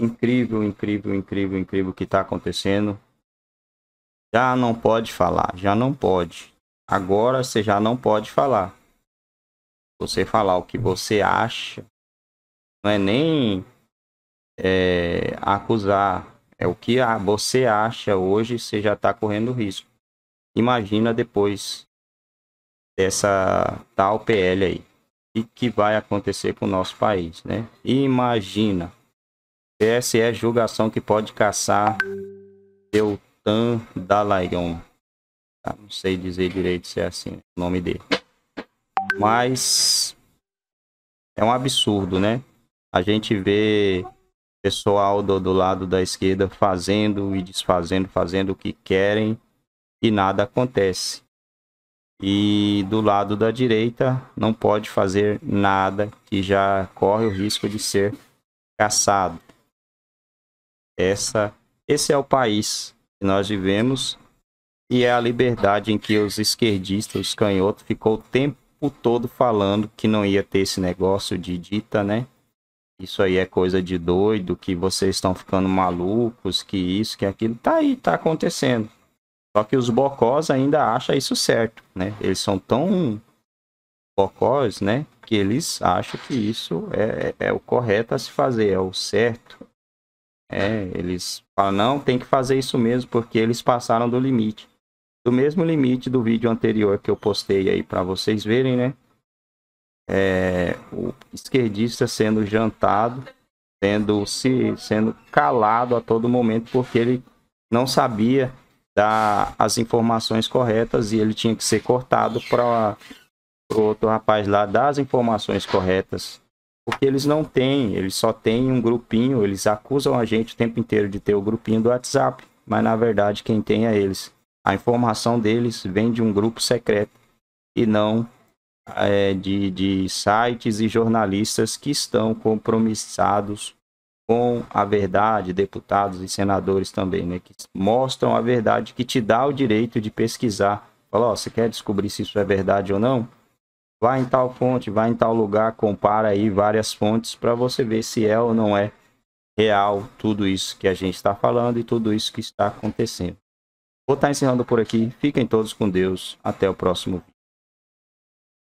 incrível, incrível, incrível, incrível que está acontecendo. Já não pode falar, já não pode. Agora você já não pode falar. Você falar o que você acha não é nem é, acusar, é o que você acha hoje, você já está correndo risco. Imagina depois dessa tal PL aí. O que vai acontecer com o nosso país, né? Imagina. PS é julgação que pode caçar Deltan Dalaion. Tá, não sei dizer direito se é assim o nome dele. Mas é um absurdo, né? A gente vê pessoal do, do lado da esquerda fazendo e desfazendo, fazendo o que querem e nada acontece. E do lado da direita não pode fazer nada que já corre o risco de ser caçado. Essa, esse é o país que nós vivemos e é a liberdade em que os esquerdistas, os canhotos, ficou o tempo todo falando que não ia ter esse negócio de dita, né? Isso aí é coisa de doido, que vocês estão ficando malucos, que isso, que aquilo. Tá aí, tá acontecendo. Só que os bocós ainda acham isso certo, né? Eles são tão bocós, né? Que eles acham que isso é, é o correto a se fazer, é o certo, é, eles falam, não, tem que fazer isso mesmo, porque eles passaram do limite. Do mesmo limite do vídeo anterior que eu postei aí para vocês verem, né? É, o esquerdista sendo jantado, sendo, se, sendo calado a todo momento, porque ele não sabia dar as informações corretas e ele tinha que ser cortado para o outro rapaz lá dar as informações corretas. Porque eles não têm, eles só têm um grupinho, eles acusam a gente o tempo inteiro de ter o grupinho do WhatsApp, mas na verdade quem tem é eles. A informação deles vem de um grupo secreto e não é, de, de sites e jornalistas que estão compromissados com a verdade, deputados e senadores também, né, que mostram a verdade, que te dá o direito de pesquisar. Fala, ó, você quer descobrir se isso é verdade ou não? vai em tal fonte, vai em tal lugar, compara aí várias fontes para você ver se é ou não é real tudo isso que a gente está falando e tudo isso que está acontecendo. Vou estar tá encerrando por aqui. Fiquem todos com Deus. Até o próximo vídeo.